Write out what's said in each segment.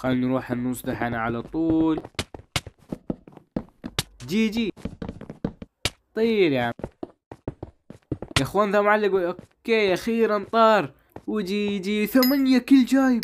خلينا نروح النص دحين على طول جي جي طير يا عم يا اخوان ذا معلق اوكي اخيرا طار وجي جي ثمانية كل جايب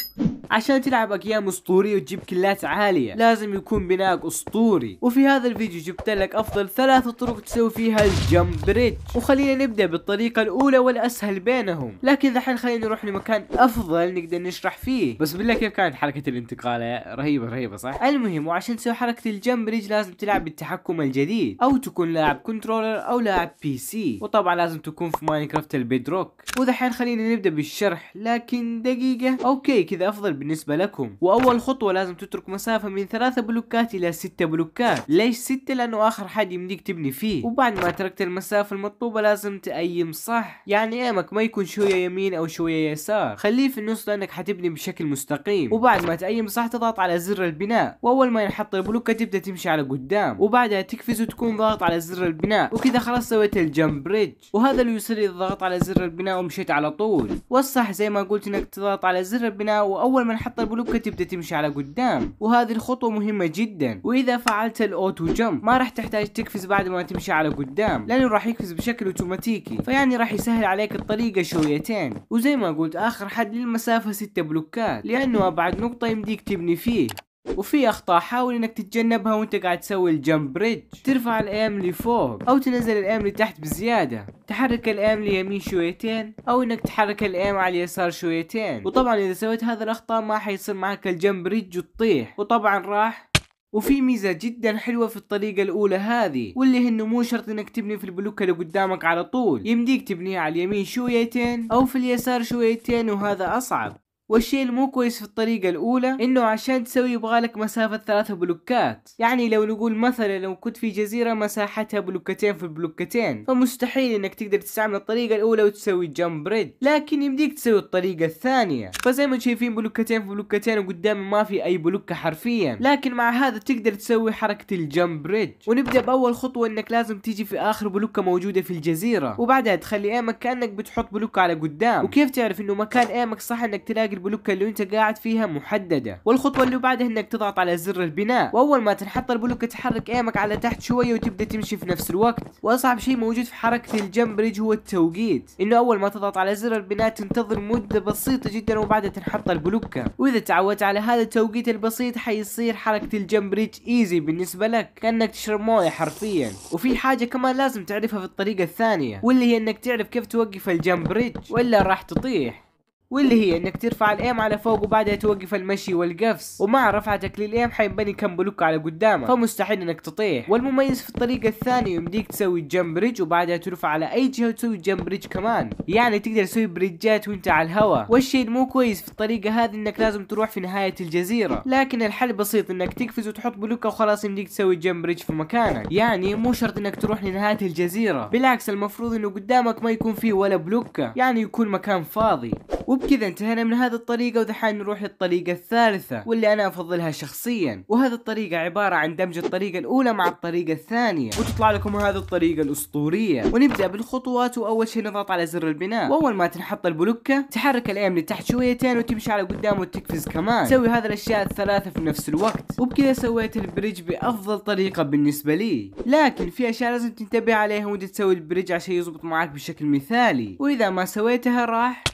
عشان تلعب اجيام اسطوريه وتجيب كلات عاليه لازم يكون بناءك اسطوري وفي هذا الفيديو جبت لك افضل ثلاث طرق تسوي فيها الجمب بريدج وخلينا نبدا بالطريقه الاولى والاسهل بينهم لكن دحين خلينا نروح لمكان افضل نقدر نشرح فيه بس بالله كيف كانت حركه الانتقالة رهيبه رهيبه صح المهم وعشان تسوي حركه الجمب بريدج لازم تلعب بالتحكم الجديد او تكون لاعب كنترولر او لاعب بي سي وطبعا لازم تكون في ماينكرافت البيدروك ودحين خلينا نبدا بالشرح لكن دقيقه اوكي كذا افضل بالنسبة لكم وأول خطوة لازم تترك مسافة من ثلاثة بلوكات إلى ستة بلوكات ليش ستة لأنه آخر حد يمديك تبني فيه وبعد ما تركت المسافة المطلوبة لازم تأيم صح يعني أيمك ما يكون شوية يمين أو شوية يسار خليه في النص لأنك حتبني بشكل مستقيم وبعد ما تأيم صح تضغط على زر البناء وأول ما ينحط البلوكة تبدأ تمشي على قدام وبعدها تقفز وتكون ضاغط على زر البناء وكذا خلاص سويت الجمب بريدج وهذا اللي يصير اذا ضغطت على زر البناء ومشيت على طول والصح زي ما قلت انك تضغط على زر البناء واول ما نحط البلوكة تبدأ تمشي على قدام وهذه الخطوة مهمة جدا وإذا فعلت الأوتو جمب ما راح تحتاج تقفز بعد ما تمشي على قدام لأنه راح يقفز بشكل أوتوماتيكي فيعني راح يسهل عليك الطريقة شويتين وزي ما قلت آخر حد للمسافة ستة بلوكات لأنه أبعد نقطة يمديك تبني فيه وفي اخطاء حاول انك تتجنبها وانت قاعد تسوي الجمب بريدج ترفع الايم لفوق او تنزل الايم لتحت بزياده تحرك الايم ليمين شويتين او انك تحرك الايم على اليسار شويتين وطبعا اذا سويت هذا الاخطاء ما حيصير معك الجمب بريدج وتطيح وطبعا راح وفي ميزة جدا حلوة في الطريقة الأولى هذه واللي هي إنه مو شرط إنك تبني في البلوكة اللي قدامك على طول يمديك تبنيها على اليمين شويتين أو في اليسار شويتين وهذا أصعب والشيء المو كويس في الطريقة الأولى إنه عشان تسوي يبغالك مسافة ثلاثة بلوكات يعني لو نقول مثلا لو كنت في جزيرة مساحتها بلوكتين في بلوكتين فمستحيل إنك تقدر تستعمل الطريقة الأولى وتسوي جمب بريد لكن يمديك تسوي الطريقة الثانية فزي ما شايفين بلوكتين في بلوكتين وقدامي ما في أي بلوكة حرفيا لكن مع هذا تقدر تسوي حركة الجمب بريد ونبدأ بأول خطوة إنك لازم تيجي في آخر بلوكة موجودة في الجزيرة وبعدها تخلي إيمك كأنك بتحط بلوكة على قدام وكيف تعرف إنه مكان إيمك صح إنك تلاقي البلوكه اللي انت قاعد فيها محدده والخطوه اللي بعدها انك تضغط على زر البناء واول ما تنحط البلوكه تحرك ايمك على تحت شويه وتبدا تمشي في نفس الوقت واصعب شيء موجود في حركه الجمب هو التوقيت انه اول ما تضغط على زر البناء تنتظر مده بسيطه جدا وبعدها تنحط البلوكه واذا تعودت على هذا التوقيت البسيط حيصير حركه الجمب ايزي بالنسبه لك كانك تشرب مويه حرفيا وفي حاجه كمان لازم تعرفها في الطريقه الثانيه واللي هي انك تعرف كيف توقف الجمب والا راح تطيح واللي هي انك ترفع الايم على فوق وبعدها توقف المشي والقفز ومع رفعتك للايم حينبني كم بلوك على قدامك فمستحيل انك تطيح والمميز في الطريقه الثانيه يمديك تسوي جمب بريدج وبعدها ترفع على اي جهه وتسوي جمب بريدج كمان يعني تقدر تسوي بريدجات وانت على الهواء والشيء المو كويس في الطريقه هذه انك لازم تروح في نهايه الجزيره لكن الحل بسيط انك تقفز وتحط بلوكه وخلاص يمديك تسوي جمب بريدج في مكانك يعني مو شرط انك تروح لنهايه الجزيره بالعكس المفروض انه قدامك ما يكون فيه ولا بلوكه يعني يكون مكان فاضي وبكذا انتهينا من هذه الطريقة ودحين نروح للطريقة الثالثة واللي انا افضلها شخصيا وهذه الطريقة عبارة عن دمج الطريقة الاولى مع الطريقة الثانية وتطلع لكم هذه الطريقة الاسطورية ونبدأ بالخطوات واول شيء نضغط على زر البناء واول ما تنحط البلوكة تحرك الايم لتحت شويتين وتمشي على قدام وتقفز كمان سوي هذه الاشياء الثلاثة في نفس الوقت وبكذا سويت البريج بافضل طريقة بالنسبة لي لكن في اشياء لازم تنتبه عليها وانت تسوي البريج عشان يزبط معك بشكل مثالي واذا ما سويتها راح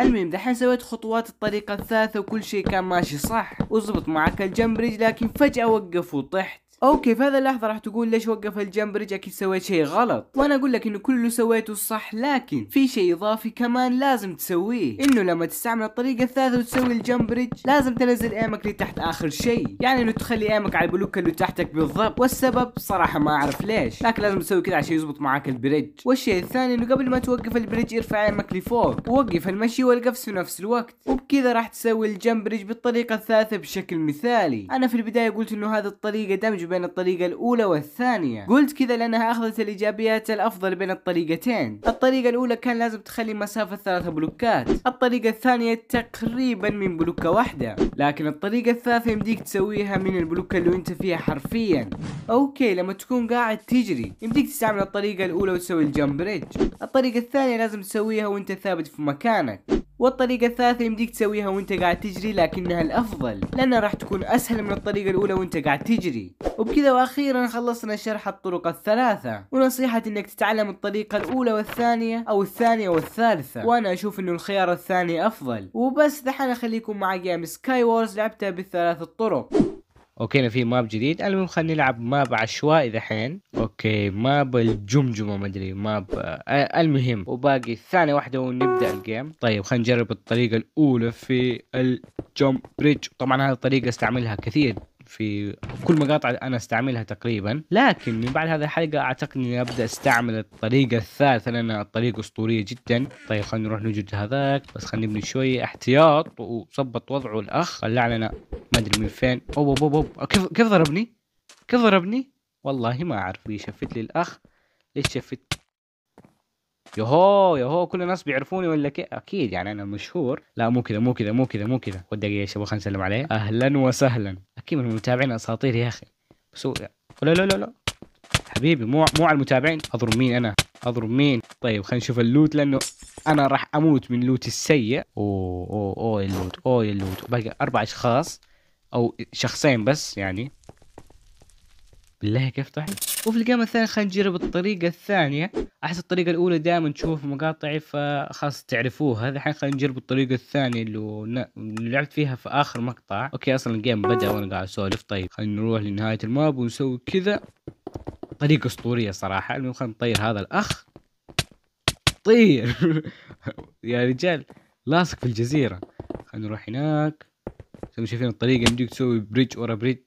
المهم دحين سويت خطوات الطريقة الثالثة وكل شيء كان ماشي صح وزبط معك الجمبريج لكن فجأة وقف وطحت اوكي في هذه اللحظه راح تقول ليش وقف الجنب رجع اكيد سويت شيء غلط وانا اقول لك انه كله سويته صح لكن في شيء اضافي كمان لازم تسويه انه لما تستعمل الطريقه الثالثه وتسوي الجمب لازم تنزل ايمك لتحت اخر شيء يعني انه تخلي ايمك على البلوك اللي تحتك بالضبط والسبب صراحه ما اعرف ليش لكن لازم تسوي كذا عشان يزبط معاك البريدج والشيء الثاني انه قبل ما توقف البريدج ارفع ايمك لفوق ووقف المشي والقفز في نفس الوقت وبكذا راح تسوي الجمب بالطريقه الثالثه بشكل مثالي انا في البدايه قلت انه هذه الطريقه دمج بين الطريقة الأولى والثانية قلت كذا لأنها أخذت الإيجابيات الأفضل بين الطريقتين الطريقة الأولى كان لازم تخلي مسافة ثلاثة بلوكات الطريقة الثانية تقريبا من بلوكة واحدة لكن الطريقة الثالثة يمديك تسويها من البلوكة اللي انت فيها حرفيا اوكي لما تكون قاعد تجري يمديك تستعمل الطريقة الأولى وتسوي الجمب بريدج الطريقة الثانية لازم تسويها وانت ثابت في مكانك والطريقة الثالثة يمديك تسويها وانت قاعد تجري لكنها الافضل لانها راح تكون اسهل من الطريقة الاولى وانت قاعد تجري وبكذا واخيرا خلصنا شرح الطرق الثلاثة ونصيحة انك تتعلم الطريقة الاولى والثانية او الثانية والثالثة وانا اشوف انه الخيار الثاني افضل وبس دحين اخليكم مع جيم سكاي وورز لعبتها بالثلاث الطرق اوكي في ماب جديد المهم خلينا نلعب ماب عشوائي ذحين اوكي ماب الجمجمه ما ادري ماب آه المهم وباقي ثانيه واحده ونبدا الجيم طيب خلينا نجرب الطريقه الاولى في الجمب بريدج طبعا هذه الطريقه استعملها كثير في كل مقاطع انا استعملها تقريبا لكن من بعد هذه الحلقه اعتقد اني ابدا استعمل الطريقه الثالثه لان الطريقه اسطوريه جدا طيب خلينا نروح نوجد هذاك بس خلينا نبني شويه احتياط وظبط وضعه الاخ خلى لنا ما ادري من فين اوب اوب اوب كيف كيف ضربني؟ كيف ضربني؟ والله ما اعرف شفت لي الاخ ليش شفت يهو يهو كل الناس بيعرفوني ولا كي اكيد يعني انا مشهور لا مو كذا مو كذا مو كذا مو كذا والدقيقه يا شباب خلينا نسلم عليه اهلا وسهلا اشتكي من المتابعين اساطير يا اخي بس لا لا لا لا حبيبي مو مو على المتابعين اضرب مين انا اضرب مين طيب خلينا نشوف اللوت لانه انا راح اموت من اللوت السيء اوه اوه اوه اللوت اوه اللوت باقي اربع اشخاص او شخصين بس يعني بالله كيف طحت وفي الجيم الثاني خلينا نجرب الطريقة الثانية أحس الطريقة الأولى دائما تشوف مقاطعي فخلاص تعرفوها الحين خلينا نجرب الطريقة الثانية اللي لعبت فيها في آخر مقطع أوكي أصلا الجيم بدأ وأنا قاعد أسولف طيب خلينا نروح لنهاية الماب ونسوي كذا طريقة أسطورية صراحة المهم خلينا نطير هذا الأخ طير يا رجال لاصق في الجزيرة خلينا نروح هناك زي ما شايفين الطريقة يمديك تسوي بريدج ورا بريدج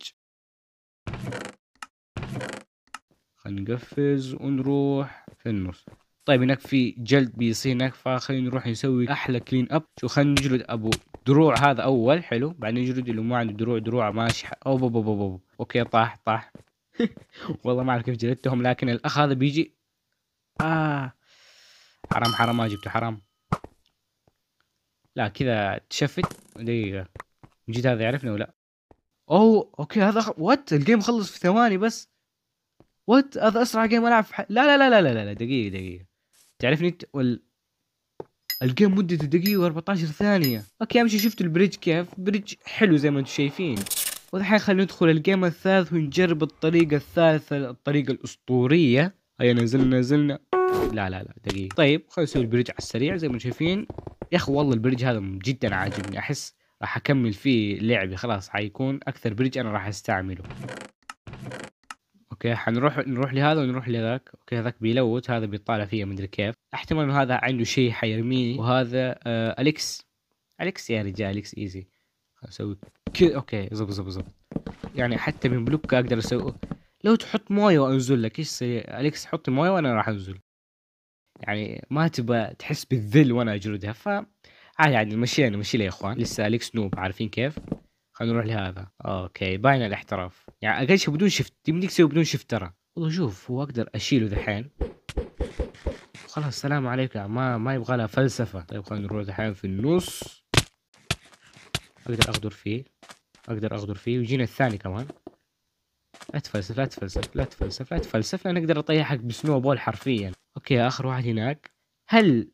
خلينا نقفز ونروح في النص طيب هناك في جلد بيصير هناك فخلينا نروح نسوي احلى كلين اب شو خلينا نجلد ابو دروع هذا اول حلو بعدين نجلد اللي ما عنده دروع دروع ماشي او بو بو بو بو. اوكي طاح طاح والله ما اعرف كيف جلدتهم لكن الاخ هذا بيجي اه حرام حرام ما جبته حرام لا كذا تشفت دقيقة جيت هذا يعرفنا ولا اوه اوكي هذا وات الجيم خلص في ثواني بس وات هذا اسرع جيم العب في ح... لا, لا لا لا لا لا دقيقه دقيقه تعرفني انت وال... الجيم مدته دقيقه و14 ثانيه اوكي امشي شفت البريدج كيف بريدج حلو زي ما انتم شايفين والحين خلينا ندخل الجيم الثالث ونجرب الطريقه الثالثه الطريقه الاسطوريه هيا نزلنا نزلنا لا لا لا دقيقه طيب خلينا نسوي البريدج على السريع زي ما شايفين يا اخي والله البريدج هذا جدا عاجبني احس راح اكمل فيه لعبي خلاص حيكون اكثر بريدج انا راح استعمله اوكي حنروح نروح لهذا ونروح لذاك اوكي هذاك بيلوت هذا بيطالع فيه مدري كيف احتمال انه هذا عنده شيء حيرميه وهذا آه اليكس اليكس يا رجال اليكس ايزي اسوي كذا اوكي زب زب زب يعني حتى من بلوك اقدر اسوي لو تحط مويه وانزل لك ايش اليكس حط مويه وانا راح انزل يعني ما تبغى تحس بالذل وانا اجردها ف عادي عادي مشينا مشي يا اخوان لسه اليكس نوب عارفين كيف حنروح لهذا اوكي باين الاحتراف يعني اقل شيء بدون شفت يمديك تسوي بدون شفت ترى والله شوف هو اقدر اشيله دحين خلاص السلام عليكم ما ما يبغى لها فلسفه طيب خلينا نروح دحين في النص اقدر اغدر فيه اقدر اغدر فيه ويجينا الثاني كمان لا تفلسف لا تفلسف لا تفلسف لا تفلسف لان اقدر اطيحك بسنو بول حرفيا اوكي اخر واحد هناك هل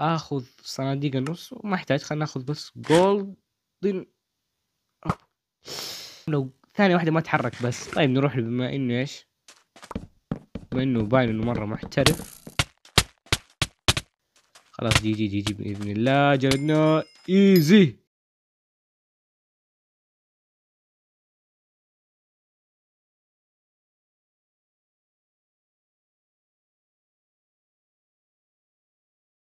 اخذ صناديق النص وما احتاج خلينا ناخذ بس جولدن لو ثانية واحدة ما تحرك بس طيب نروح بما انه ايش بما انه باين انه مرة محترف خلاص جي جي جي جي بإذن الله جلدنا ايزي